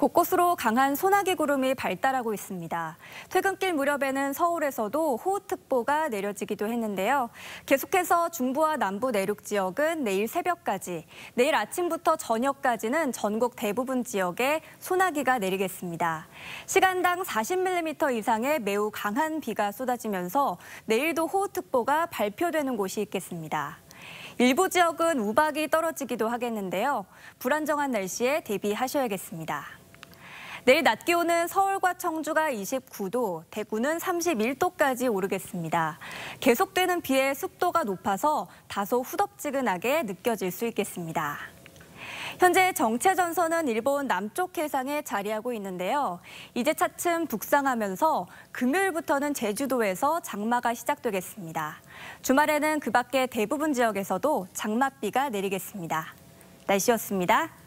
곳곳으로 강한 소나기 구름이 발달하고 있습니다. 퇴근길 무렵에는 서울에서도 호우특보가 내려지기도 했는데요. 계속해서 중부와 남부 내륙 지역은 내일 새벽까지, 내일 아침부터 저녁까지는 전국 대부분 지역에 소나기가 내리겠습니다. 시간당 40mm 이상의 매우 강한 비가 쏟아지면서 내일도 호우특보가 발표되는 곳이 있겠습니다. 일부 지역은 우박이 떨어지기도 하겠는데요. 불안정한 날씨에 대비하셔야겠습니다. 내일 낮 기온은 서울과 청주가 29도, 대구는 31도까지 오르겠습니다. 계속되는 비에 습도가 높아서 다소 후덥지근하게 느껴질 수 있겠습니다. 현재 정체 전선은 일본 남쪽 해상에 자리하고 있는데요. 이제 차츰 북상하면서 금요일부터는 제주도에서 장마가 시작되겠습니다. 주말에는 그밖에 대부분 지역에서도 장맛비가 내리겠습니다. 날씨였습니다.